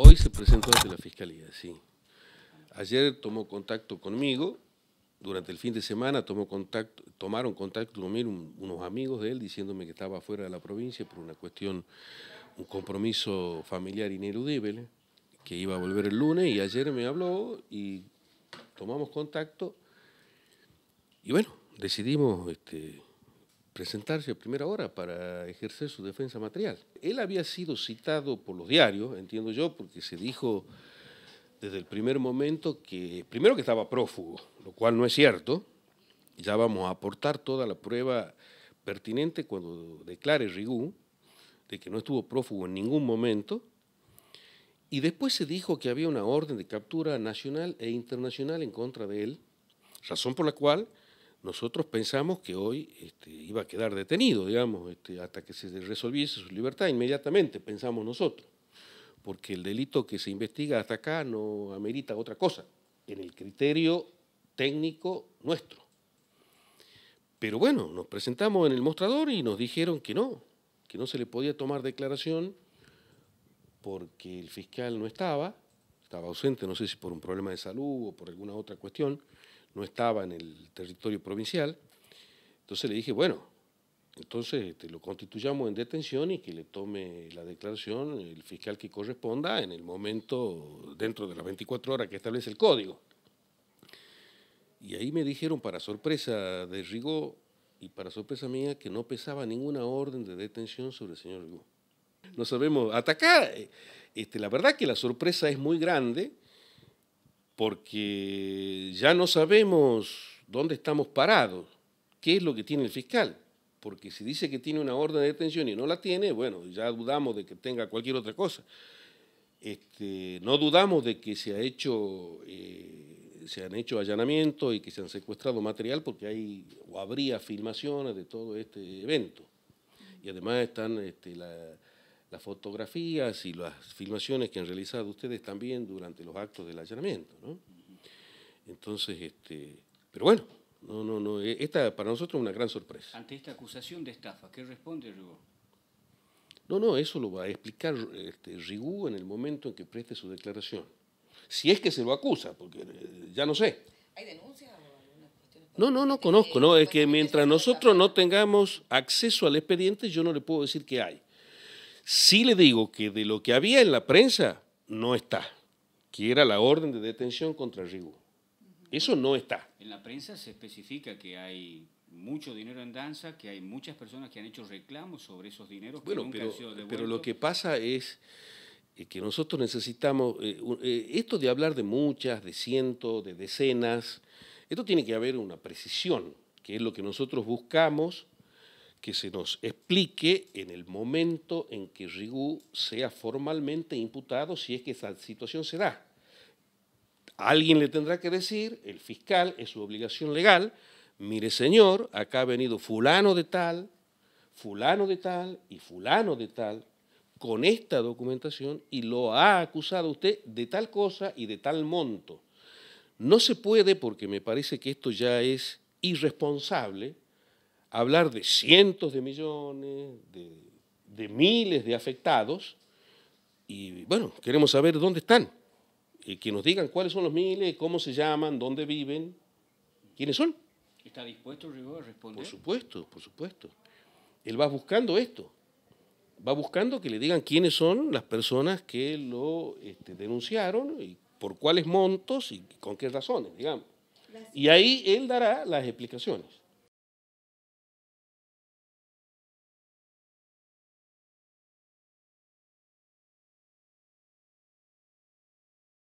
Hoy se presentó ante la Fiscalía, sí. Ayer tomó contacto conmigo, durante el fin de semana tomó contacto, tomaron contacto conmigo unos amigos de él diciéndome que estaba fuera de la provincia por una cuestión, un compromiso familiar ineludible, que iba a volver el lunes y ayer me habló y tomamos contacto y bueno, decidimos... Este, presentarse a primera hora para ejercer su defensa material. Él había sido citado por los diarios, entiendo yo, porque se dijo desde el primer momento que, primero que estaba prófugo, lo cual no es cierto, ya vamos a aportar toda la prueba pertinente cuando declare Rigú de que no estuvo prófugo en ningún momento, y después se dijo que había una orden de captura nacional e internacional en contra de él, razón por la cual nosotros pensamos que hoy este, iba a quedar detenido, digamos, este, hasta que se resolviese su libertad inmediatamente, pensamos nosotros, porque el delito que se investiga hasta acá no amerita otra cosa, en el criterio técnico nuestro. Pero bueno, nos presentamos en el mostrador y nos dijeron que no, que no se le podía tomar declaración porque el fiscal no estaba, estaba ausente, no sé si por un problema de salud o por alguna otra cuestión, no estaba en el territorio provincial. Entonces le dije, bueno, entonces te este, lo constituyamos en detención y que le tome la declaración el fiscal que corresponda en el momento, dentro de las 24 horas que establece el código. Y ahí me dijeron, para sorpresa de Rigó y para sorpresa mía, que no pesaba ninguna orden de detención sobre el señor Rigó. No sabemos atacar. Eh, este, la verdad que la sorpresa es muy grande porque ya no sabemos dónde estamos parados, qué es lo que tiene el fiscal, porque si dice que tiene una orden de detención y no la tiene, bueno, ya dudamos de que tenga cualquier otra cosa. Este, no dudamos de que se, ha hecho, eh, se han hecho allanamientos y que se han secuestrado material porque hay o habría filmaciones de todo este evento. Y además están este, las fotografías y las filmaciones que han realizado ustedes también durante los actos del allanamiento. ¿no? Entonces, este, pero bueno, no, no, no, eh, esta para nosotros es una gran sorpresa. Ante esta acusación de estafa, ¿qué responde Rigú? No, no, eso lo va a explicar este, Rigú en el momento en que preste su declaración. Si es que se lo acusa, porque eh, ya no sé. ¿Hay denuncias? No, no, no conozco, no, es que mientras nosotros no tengamos acceso al expediente, yo no le puedo decir que hay. Sí le digo que de lo que había en la prensa no está, que era la orden de detención contra Rigo. Eso no está. En la prensa se especifica que hay mucho dinero en danza, que hay muchas personas que han hecho reclamos sobre esos dineros. pero, lo que pasa es eh, que nosotros necesitamos, eh, eh, esto de hablar de muchas, de cientos, de decenas, esto tiene que haber una precisión, que es lo que nosotros buscamos que se nos explique en el momento en que Rigú sea formalmente imputado, si es que esa situación se da. Alguien le tendrá que decir, el fiscal es su obligación legal, mire señor, acá ha venido fulano de tal, fulano de tal y fulano de tal con esta documentación y lo ha acusado usted de tal cosa y de tal monto. No se puede, porque me parece que esto ya es irresponsable, hablar de cientos de millones, de, miles de afectados, y bueno, queremos saber dónde están, y que nos digan cuáles son los miles, cómo se llaman, dónde viven, quiénes son. ¿Está dispuesto Rigó a responder? Por supuesto, por supuesto. Él va buscando esto, va buscando que le digan quiénes son las personas que lo este, denunciaron y por cuáles montos y con qué razones, digamos. Y ahí él dará las explicaciones.